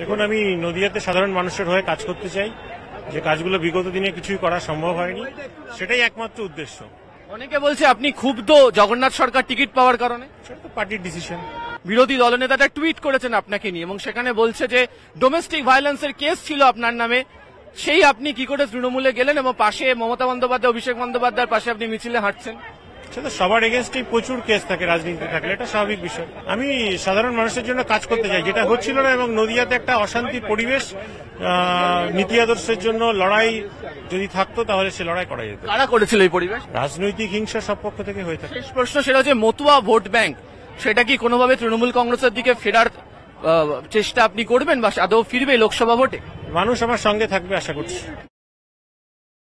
দেখুন আমি নদিয়াতে সাধারণ মানুষের হয়ে কাজ করতে চাই যে কাজগুলো বিগত দিনে কিছুই করা সম্ভব হয়নি সেটাই একমাত্র উদ্দেশ্য অনেকে বলছে আপনি ক্ষুব্ধ জগন্নাথ সরকার টিকিট পাওয়ার কারণে পার্টির ডিসিশন বিরোধী দলনেতাটা টুইট করেছেন আপনাকে নিয়ে এবং সেখানে বলছে যে ডোমেস্টিক ভায়োলেন্সের কেস ছিল আপনার নামে সেই আপনি কি করে তৃণমূলে গেলেন এবং পাশে মমতা বন্দ্যোপাধ্যায় অভিষেক বন্দ্যোপাধ্যায়ের পাশে আপনি মিছিলে হাঁটছেন সেটা সবার এগেনস্টেই প্রচুর কেস থাকে রাজনীতিতে থাকলে এটা স্বাভাবিক বিষয় আমি সাধারণ মানুষের জন্য কাজ করতে চাই যেটা হচ্ছিল না এবং নদিয়াতে একটা অশান্তির পরিবেশ নীতি আদর্শের জন্য লড়াই যদি থাকতো তাহলে সে লড়াই করা যেত কারা করেছিল এই পরিবেশ রাজনৈতিক হিংসা সব পক্ষ থেকে হয়ে থাকে শেষ প্রশ্ন সেটা হচ্ছে মতুয়া ভোট ব্যাংক সেটা কি কোনোভাবে তৃণমূল কংগ্রেসের দিকে ফেরার চেষ্টা আপনি করবেন বা আদৌ ফিরবে লোকসভা ভোটে মানুষ আমার সঙ্গে থাকবে আশা করছি